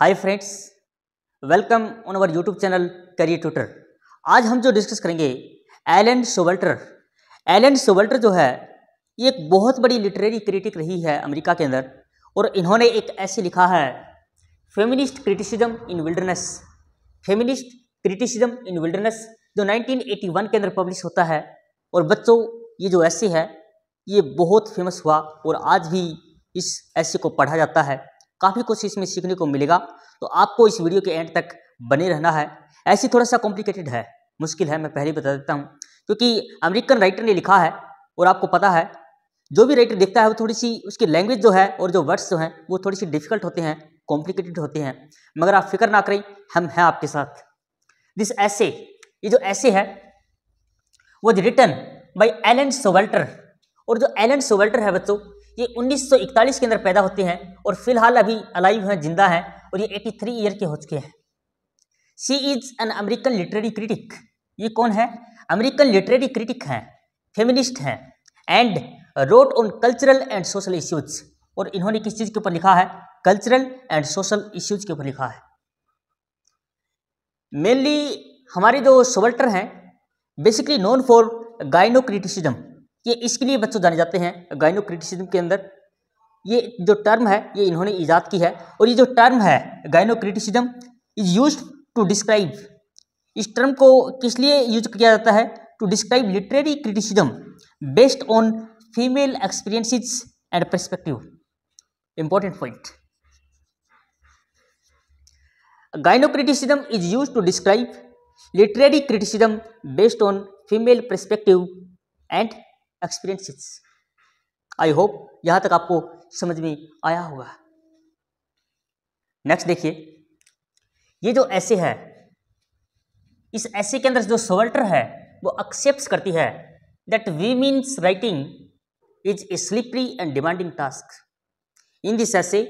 Hi friends welcome on our YouTube channel career tutor आज हम जो डिस्कस करेंगे एलन सोवल्टर एलन सोवल्टर जो है ये एक बहुत बड़ी लिटरेरी क्रिटिक रही है अमेरिका के अंदर और इन्होंने एक ऐसे लिखा है feminist criticism in wilderness feminist criticism in wilderness जो 1981 के अंदर पब्लिश होता है और बच्चों ये जो ऐसे है ये बहुत फेमस हुआ और आज भी इस ऐसे को पढ़ा जाता है काफ़ी कुछ इसमें सीखने को मिलेगा तो आपको इस वीडियो के एंड तक बने रहना है ऐसी थोड़ा सा कॉम्प्लिकेटेड है मुश्किल है मैं पहले बता देता हूँ क्योंकि अमेरिकन राइटर ने लिखा है और आपको पता है जो भी राइटर लिखता है वो थोड़ी सी उसकी लैंग्वेज जो है और जो वर्ड्स जो हैं वो थोड़ी सी डिफिकल्ट होते हैं कॉम्प्लिकेटेड होते हैं मगर आप फिक्र ना करें हम हैं आपके साथ दिस ऐसे ये जो ऐसे है वो रिटर्न बाई एलन सोवेल्टर और जो एलन सोवेल्टर है बच्चों ये 1941 के अंदर पैदा होते हैं और फिलहाल अभी अलाइव हैं जिंदा हैं और ये 83 ईयर के हो चुके हैं she is an American literary critic ये कौन है अमेरिकन लिटरेरी क्रिटिक हैं फेमिनिस्ट हैं and wrote on cultural and social issues और इन्होंने किस चीज़ के ऊपर लिखा है कल्चरल एंड सोशल इश्यूज के ऊपर लिखा है मेनली हमारे जो सोवल्टर हैं बेसिकली नोन फॉर गाइनोक्रिटिसिज्म ये इसके लिए बच्चों जाने जाते हैं गाइनोक्रिटिसिज्म के अंदर ये जो टर्म है ये इन्होंने ईजाद की है और ये जो टर्म है gynocriticism is use to describe इस टर्म को किस लिए यूज किया जाता है to describe literary criticism based on female experiences and perspective important point gynocriticism is use to describe literary criticism based on female perspective and experiences I hope यहाँ तक आपको समझ में आया होगा नेक्स्ट देखिए ये जो ऐसे है इस ऐसे के अंदर जो सोवल्टर है वो एक्सेप्ट करती है that women's writing is a slippery and demanding task in this essay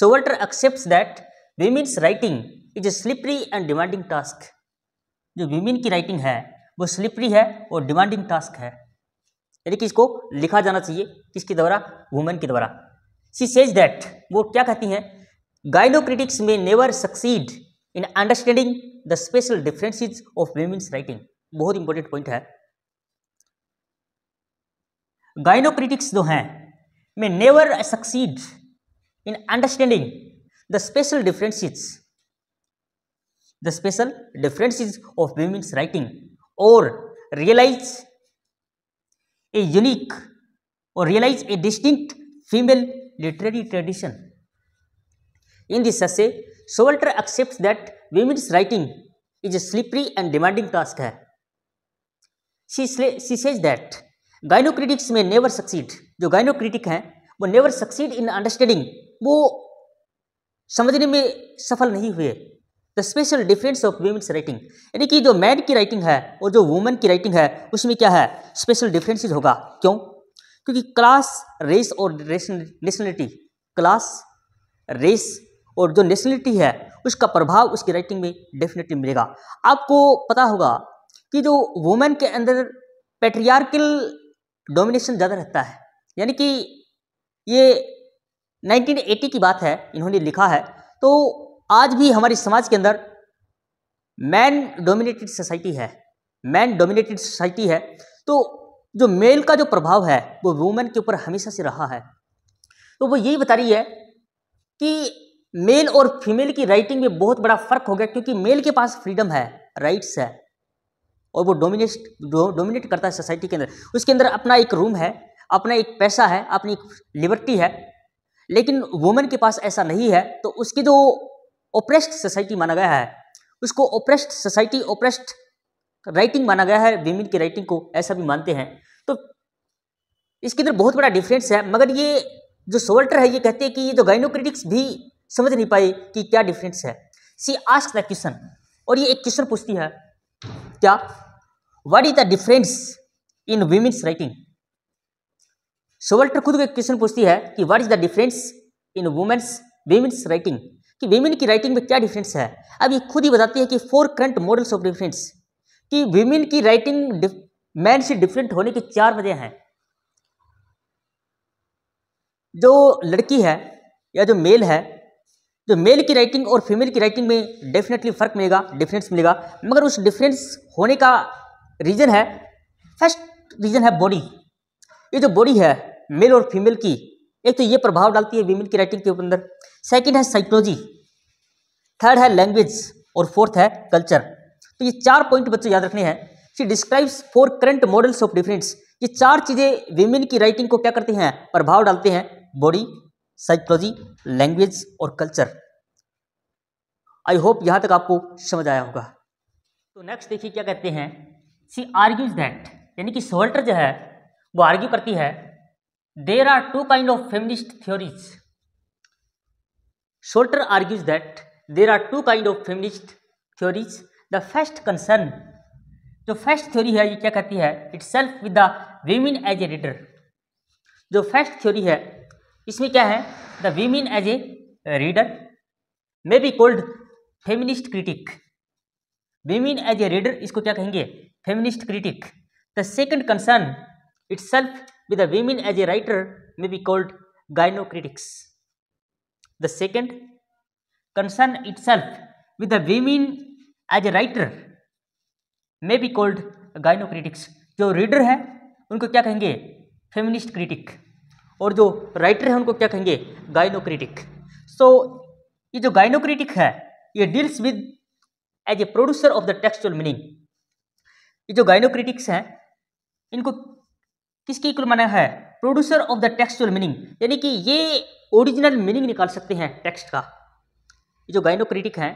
Showalter accept that women's writing is a slippery and demanding task जो वीमिन की राइटिंग है वो स्लिपरी है और डिमांडिंग टास्क है यानी कि इसको लिखा जाना चाहिए किसके द्वारा वुमेन के द्वारा सी सेज दैट वो क्या कहती हैं gynocritics may never succeed in understanding the special differences of women's writing बहुत इंपॉर्टेंट पॉइंट है गाइनोक्रिटिक्स जो हैं may never succeed in understanding the special differences the special differences of women's writing और realize a unique और realize a distinct female literary tradition in this essay Showalter accept that women's writing is a slippery and demanding task है सीसेज that गाइनोक्रिटिक्स may never succeed जो गाइनोक्रिटिक हैं वो never succeed in understanding वो समझने में सफल नहीं हुए the special difference of women's writing यानी कि जो मैन की राइटिंग है और जो वुमेन की राइटिंग है उसमें क्या है स्पेशल डिफरेंसेस होगा क्यों क्योंकि क्लास रेस और नेशनलिटी क्लास रेस और जो नेशनलिटी है उसका प्रभाव उसकी राइटिंग में डेफिनेटली मिलेगा आपको पता होगा कि जो वुमेन के अंदर पेट्रियार्किल डोमिनेशन ज़्यादा रहता है यानी कि ये 1980 की बात है इन्होंने लिखा है तो आज भी हमारे समाज के अंदर मैन डोमिनेटेड सोसाइटी है मैन डोमिनेटेड सोसाइटी है तो जो मेल का जो प्रभाव है वो वुमेन के ऊपर हमेशा से रहा है तो वो यही बता रही है कि मेल और फीमेल की राइटिंग में बहुत बड़ा फर्क हो गया क्योंकि मेल के पास फ्रीडम है राइट्स है और वो डोमिनेट डोमिनेट करता है सोसाइटी के अंदर उसके अंदर अपना एक रूम है अपना एक पैसा है अपनी एक लिबर्टी है लेकिन वुमेन के पास ऐसा नहीं है तो उसकी जो ओप्रेस्ट सोसाइटी माना गया है उसको ओप्रेस्ट सोसाइटी ओप्रेस्ट राइटिंग माना गया है विमिन की राइटिंग को ऐसा भी मानते हैं तो इसके अंदर बहुत बड़ा डिफरेंस है मगर ये जो सोल्टर है ये कहते हैं कि ये जो गाइनोक्रिटिक्स भी समझ नहीं पाए कि क्या डिफरेंस है सी आस्क द क्वेश्चन और ये एक क्वेश्चन पूछती है क्या what is the difference in women's writing Showalter खुद को एक क्वेश्चन पूछती है कि what is the difference in women's women's writing कि वीमेन की राइटिंग में क्या डिफरेंस है अब ये खुद ही बताती है कि four current models of difference कि वीमेन की राइटिंग मैन से डिफरेंट होने की चार वजह हैं जो लड़की है या जो मेल है जो मेल की राइटिंग और फीमेल की राइटिंग में डेफिनेटली फ़र्क मिलेगा डिफरेंस मिलेगा मगर उस डिफरेंस होने का रीज़न है फर्स्ट रीज़न है बॉडी ये जो बॉडी है मेल और फीमेल की एक तो ये प्रभाव डालती है वीमेन की राइटिंग के अंदर सेकेंड है साइकोलॉजी थर्ड है लैंग्वेज और फोर्थ है कल्चर तो ये चार पॉइंट बच्चों याद रखने हैं she describes four current models of difference ये चार चीज़ें विमेन की राइटिंग को क्या करती हैं प्रभाव डालते हैं बॉडी साइकोलॉजी लैंग्वेज और कल्चर आई होप यहाँ तक आपको समझ आया होगा तो नेक्स्ट देखिए क्या कहते हैं सी आर्ग्यूज दैट यानी कि सोल्टर जो है वो आर्ग्यू करती है there are two kind of feminist theories Showalter argues that there are two kind of feminist theories. The first concern जो फर्स्ट थ्योरी है ये क्या कहती है itself with the women as a reader जो first theory है इसमें क्या है the women as a reader may be called feminist critic women as a reader इसको क्या कहेंगे feminist critic the second concern it itself with the women as a writer may be called gynocritics The second, concern itself with the women as a writer may be called gynocritics जो reader हैं उनको क्या कहेंगे feminist critic और जो writer हैं उनको क्या कहेंगे गाइनो क्रिटिक सो ये जो गाइनो क्रिटिक है ये deals with as a producer of the textual meaning ये जो गाइनो क्रिटिक्स हैं इनको किसकी इक्वल माना है producer of the textual meaning यानी कि ये ओरिजिनल मीनिंग निकाल सकते हैं टेक्स्ट का ये जो गाइनोक्रिटिक हैं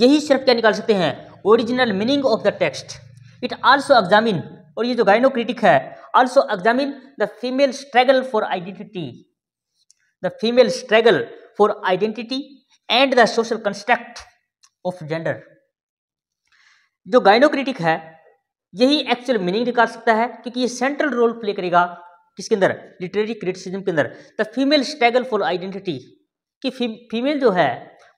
यही सिर्फ क्या निकाल सकते हैं original meaning of the text it also examine और ये जो गाइनोक्रिटिक है also examine the female struggle for identity the female struggle for identity and the social construct of gender जो गाइनोक्रिटिक है यही एक्चुअल मीनिंग निकाल सकता है क्योंकि ये सेंट्रल रोल प्ले करेगा किसके अंदर लिटरेरी क्रिटिसिज्म के अंदर the female struggle for identity कि फीमेल जो है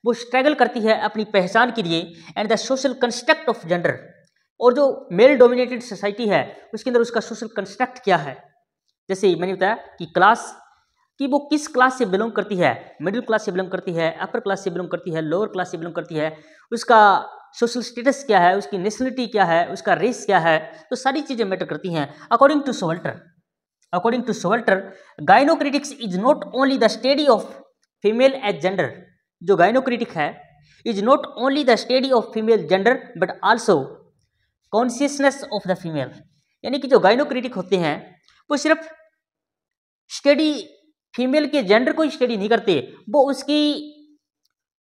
वो स्ट्रगल करती है अपनी पहचान के लिए and the social construct of gender और जो मेल डोमिनेटेड सोसाइटी है उसके अंदर उसका सोशल कंस्ट्रक्ट क्या है जैसे मैंने बताया कि क्लास कि वो किस क्लास से बिलोंग करती है मिडिल क्लास से बिलोंग करती है अपर क्लास से बिलोंग करती है लोअर क्लास से बिलोंग करती है उसका सोशल स्टेटस क्या है उसकी नेशनलिटी क्या है उसका रेस क्या है तो सारी चीज़ें मैटर करती हैं according to Showalter According to Showalter, gynocritics is not only the study of female as gender. जो gynocritic है is not only the study of female gender but also consciousness of the female. यानी कि जो गाइनोक्रिटिक होते हैं वो सिर्फ study female के जेंडर को स्टडी नहीं करते वो उसकी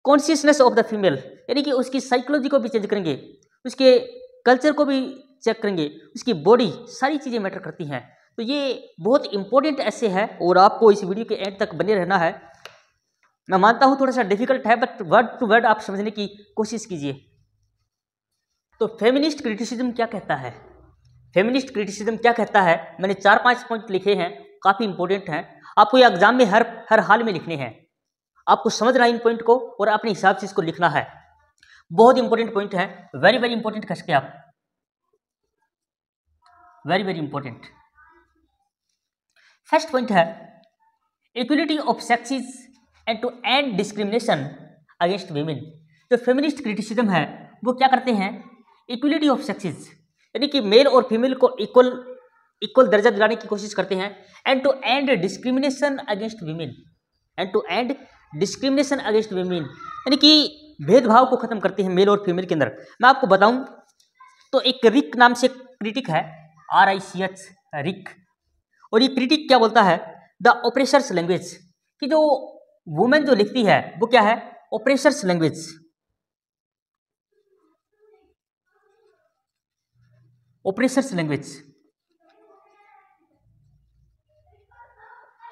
कॉन्शियसनेस ऑफ द फीमेल यानी कि उसकी साइकोलॉजी को भी चेंज करेंगे उसके कल्चर को भी चेक करेंगे उसकी बॉडी सारी चीज़ें मैटर करती हैं तो ये बहुत इंपॉर्टेंट ऐसे है और आपको इस वीडियो के एंड तक बने रहना है मैं मानता हूँ थोड़ा सा डिफिकल्ट है बट वर्ड टू वर्ड आप समझने की कोशिश कीजिए तो फेमिनिस्ट क्रिटिसिज्म क्या कहता है फेमिनिस्ट क्रिटिसिज्म क्या कहता है मैंने चार पांच पॉइंट लिखे हैं काफ़ी इंपॉर्टेंट हैं आपको ये एग्जाम में हर हर हाल में लिखने हैं आपको समझना है इन पॉइंट को और अपने हिसाब से इसको लिखना है बहुत इंपॉर्टेंट पॉइंट है वेरी वेरी इंपॉर्टेंट कह सकते आप very very important first point है equality of sexes and to end discrimination against women जो फेमिनिस्ट क्रिटिसिज्म है वो क्या करते हैं इक्वलिटी ऑफ सेक्सिस यानी कि मेल और फीमेल को इक्वल इक्वल दर्जा दिलाने की कोशिश करते हैं and to end discrimination against women and to end discrimination against women यानी कि भेदभाव को खत्म करते हैं मेल और फीमेल के अंदर मैं आपको बताऊं तो एक रिक नाम से क्रिटिक है आर आई सी एच रिक और ये क्रिटिक क्या बोलता है द ऑपरेशर्स लैंग्वेज कि जो वुमेन जो लिखती है वो क्या है ऑपरेशर्स लैंग्वेज ऑपरेशर्स लैंग्वेज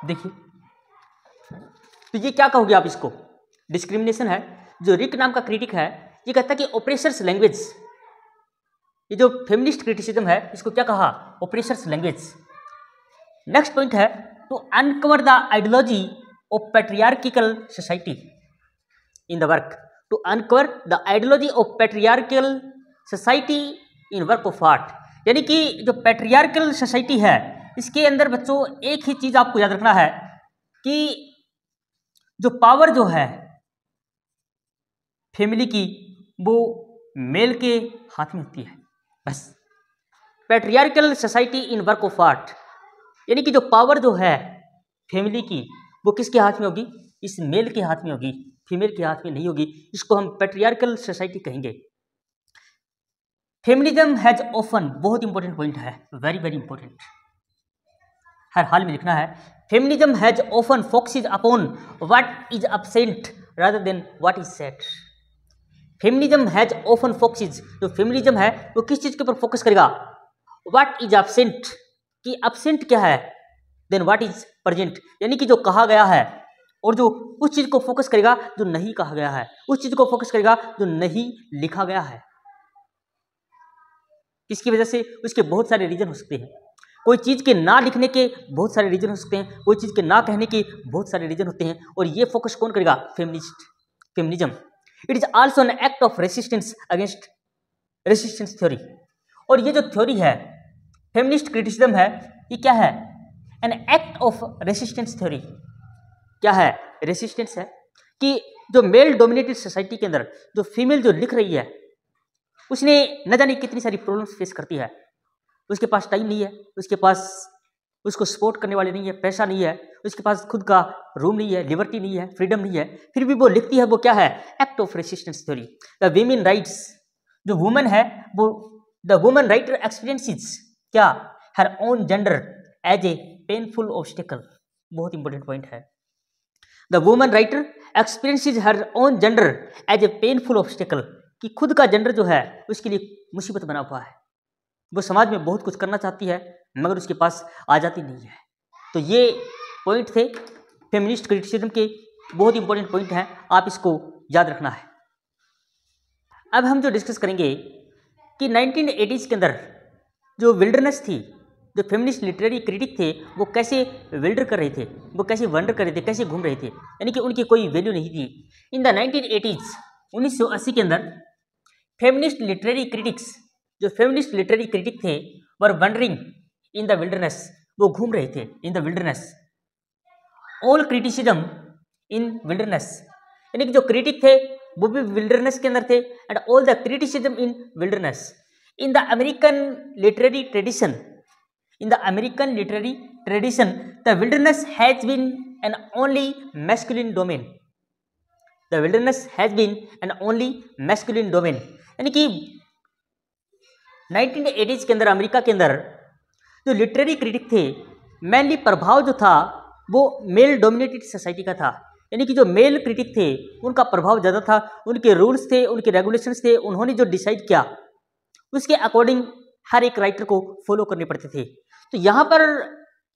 देखिए तो ये क्या कहोगे आप इसको डिस्क्रिमिनेशन है जो रिक नाम का क्रिटिक है ये कहता है कि ऑपरेशर्स लैंग्वेज ये जो फेमिनिस्ट क्रिटिसिज्म है इसको क्या कहा ऑपरेशर्स लैंग्वेज नेक्स्ट पॉइंट है to uncover the ideology of patriarchal society in the work to uncover the ideology of patriarchal society in work of art यानी कि जो पेट्रियार्कल सोसाइटी है इसके अंदर बच्चों एक ही चीज़ आपको याद रखना है कि जो पावर जो है फैमिली की वो मेल के हाथ में होती है बस patriarchal society in work of art यानी कि जो पावर जो है फैमिली की वो किसके हाथ में होगी इस मेल के हाथ में होगी फीमेल के हाथ में नहीं होगी इसको हम पेट्रियार्कल सोसाइटी कहेंगे फेमिनिज्म हैज ऑफन बहुत इंपॉर्टेंट पॉइंट है वेरी वेरी इंपॉर्टेंट हर हाल में लिखना है feminism has often is upon what is absent rather than what is set feminism has often focuses जो फेमिनिज्म है वो किस चीज के ऊपर फोकस करेगा व्हाट इज अपसेंट कि एबसेंट क्या है देन व्हाट इज प्रजेंट यानी कि जो कहा गया है और जो उस चीज़ को फोकस करेगा जो नहीं कहा गया है उस चीज़ को फोकस करेगा जो नहीं लिखा गया है इसकी वजह से उसके बहुत सारे रीज़न हो सकते हैं कोई चीज़ के ना लिखने के बहुत सारे रीज़न हो सकते हैं कोई चीज़ के ना कहने के बहुत सारे रीज़न होते हैं और ये फोकस कौन करेगा feminist feminism it is also an act of resistance against resistance theory और ये जो थ्योरी है फेमिनिस्ट क्रिटिसिज्म है ये क्या है an act of resistance theory क्या है रेसिस्टेंस है कि जो मेल डोमिनेटेड सोसाइटी के अंदर जो फीमेल जो लिख रही है उसने न जाने कितनी सारी प्रॉब्लम्स फेस करती है उसके पास टाइम नहीं है उसके पास उसको सपोर्ट करने वाले नहीं है पैसा नहीं है उसके पास खुद का रूम नहीं है लिबर्टी नहीं है फ्रीडम नहीं है फिर भी वो लिखती है वो क्या है act of resistance theory the women writes जो वुमेन है वो द वुमेन राइटर एक्सपीरियंसिस क्या her own gender as a painful obstacle बहुत इंपॉर्टेंट पॉइंट है the women writer is her own gender as a painful obstacle कि खुद का gender जो है उसके लिए मुसीबत बना हुआ है वो समाज में बहुत कुछ करना चाहती है मगर उसके पास आ जाती नहीं है तो ये पॉइंट थे फेमिनिस्ट क्रिटिसिज्म के बहुत इंपॉर्टेंट पॉइंट हैं आप इसको याद रखना है अब हम जो डिस्कस करेंगे कि 1980s के अंदर जो विल्डरनेस थी जो फेमिनिस्ट लिटरेरी क्रिटिक थे वो कैसे विल्डर कर रहे थे वो कैसे वंडर कर रहे थे कैसे घूम रहे थे यानी कि उनकी कोई वैल्यू नहीं थी इन द नाइनटीन एटीज़ उन्नीस सौ अस्सी के अंदर फेमिनिस्ट लिटरेरी क्रिटिक्स जो फेमिनिस्ट लिटरेरी क्रिटिक थे were wandering in the wilderness वो घूम रहे थे in the wilderness all criticism in wilderness यानी कि जो क्रिटिक थे वो भी विल्डरनेस के अंदर थे and all the criticism in wilderness in the american literary tradition in the american literary tradition the wilderness has been an only masculine domain the wilderness has been an only masculine domain यानी कि 1980s के अंदर America के अंदर जो literary critic थे mainly प्रभाव जो था वो मेल डोमिनेटेड सोसाइटी का था यानी कि जो मेल क्रिटिक थे उनका प्रभाव ज़्यादा था उनके रूल्स थे उनके रेगुलेशंस थे उन्होंने जो डिसाइड किया उसके अकॉर्डिंग हर एक राइटर को फॉलो करने पड़ते थे तो यहाँ पर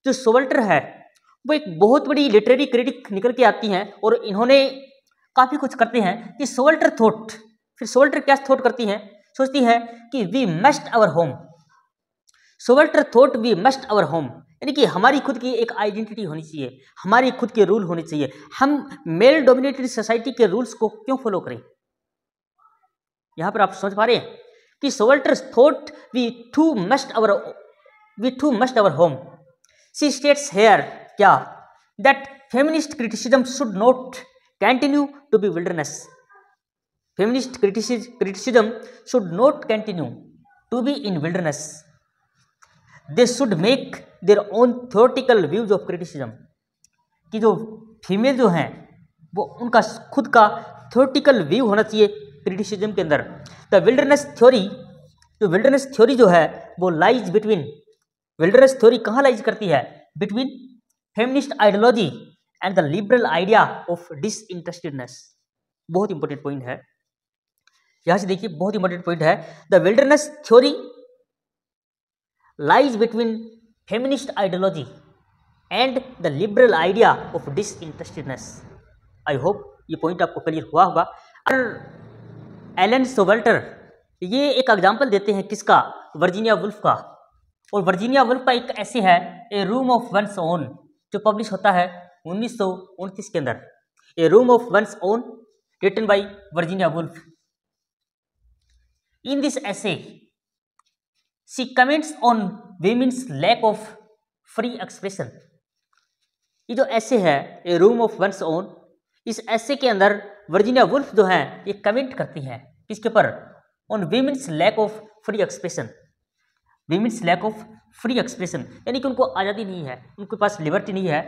जो सोवल्टर है वो एक बहुत बड़ी लिटरेरी क्रिटिक निकल के आती हैं और इन्होंने काफ़ी कुछ करते हैं कि सोवल्टर थॉट फिर सोल्टर क्या थॉट करती हैं सोचती है कि we must our home Showalter thought we must our home यानी कि हमारी खुद की एक आइडेंटिटी होनी चाहिए हमारी खुद के रूल होने चाहिए हम मेल डोमिनेटेड सोसाइटी के रूल्स को क्यों फॉलो करें यहाँ पर आप सोच पा रहे हैं कि Walters thought we too must our we too must our home. She states here क्या that feminist criticism should not continue to be wilderness. Feminist criticism should not continue to be in wilderness. They should make their own theoretical views of criticism. कि जो female जो हैं वो उनका खुद का theoretical view होना चाहिए क्रिटिसिज्म के अंदर द विल्डरनेस थ्योरी जो विल्डरनेस थ्योरी जो है वो लाइज बिटवीन विल्डरनेस थ्योरी कहाँ लाइज करती है between feminist ideology and the liberal idea of disinterestedness बहुत इंपॉर्टेंट पॉइंट है यहाँ से देखिए बहुत इंपॉर्टेंट पॉइंट है the wilderness theory lies between feminist ideology and the liberal idea of disinterestedness I hope ये पॉइंट आपको क्लियर हुआ होगा और एलन सोवल्टर ये एक एग्जाम्पल देते हैं किसका वर्जीनिया वुल्फ का और वर्जीनिया वुल्फ का एक ऐसे है a room of one's own जो पब्लिश होता है उन्नीस के अंदर a room of one's own written by Virginia Woolf in this essay she comments on women's lack of free expression ये जो ऐसे है a room of one's own इस ऐसे के अंदर वर्जीनिया वुल्फ जो है ये कमेंट करती हैं किसके ऊपर on women's lack of free expression women's lack of free expression यानी कि उनको आज़ादी नहीं है उनके पास लिबर्टी नहीं है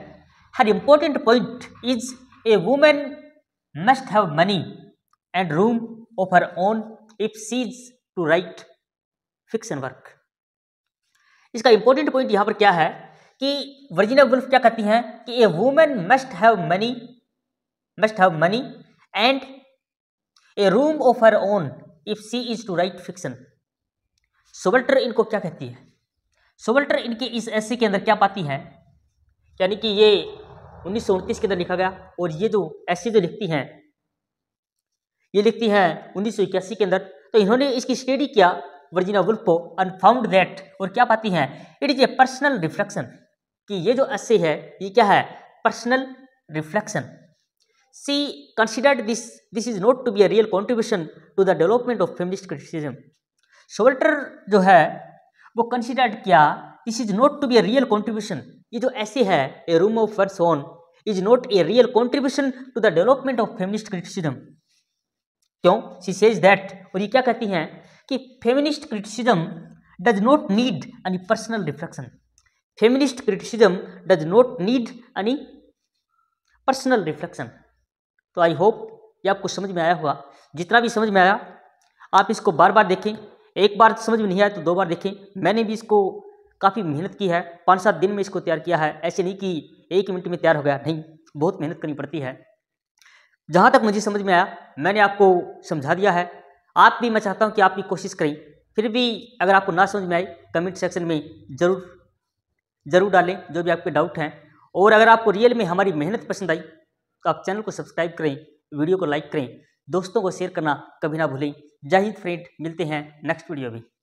her important point is a woman must have money and room of her own if she's to write fiction work इसका इंपॉर्टेंट पॉइंट यहाँ पर क्या है कि वर्जीना वुल्फ क्या कहती हैं कि a woman must have money must have money and a room of her own if she is to write fiction Showalter इनको क्या कहती है सोबल्टर इनके इस ऐसे के अंदर क्या पाती है यानी कि ये उन्नीस के अंदर लिखा गया और ये जो ऐसे जो लिखती हैं ये लिखती हैं उन्नीस के अंदर तो इन्होंने इसकी स्टडी किया वर्जिना वुल्फो अनफाउंड दैट और क्या पाती हैं it is a personal reflection कि ये जो ऐसे है ये क्या है personal reflection she considered this this is not to be a real contribution to the development of feminist criticism Showalter जो है वो कंसिडर्ड किया this is not to be a real contribution ये जो ऐसे है a room of one's own is not a real contribution to the development of feminist criticism क्यों she says that और ये क्या कहती हैं कि feminist criticism does not need any personal reflection feminist criticism does not need any personal reflection तो I hope ये आपको समझ में आया होगा जितना भी समझ में आया आप इसको बार बार देखें एक बार समझ में नहीं आया तो दो बार देखें मैंने भी इसको काफ़ी मेहनत की है पाँच सात दिन में इसको तैयार किया है ऐसे नहीं कि एक मिनट में तैयार हो गया नहीं बहुत मेहनत करनी पड़ती है जहाँ तक मुझे समझ में आया मैंने आपको समझा दिया है आप भी मैं चाहता हूँ कि आप भी कोशिश करें फिर भी अगर आपको ना समझ में आई कमेंट सेक्शन में ज़रूर ज़रूर डालें जो भी आपके डाउट हैं और अगर आपको रियल में हमारी मेहनत पसंद आई तो आप चैनल को सब्सक्राइब करें वीडियो को लाइक करें दोस्तों को शेयर करना कभी ना भूलें जय हिंद फ्रेंड मिलते हैं नेक्स्ट वीडियो में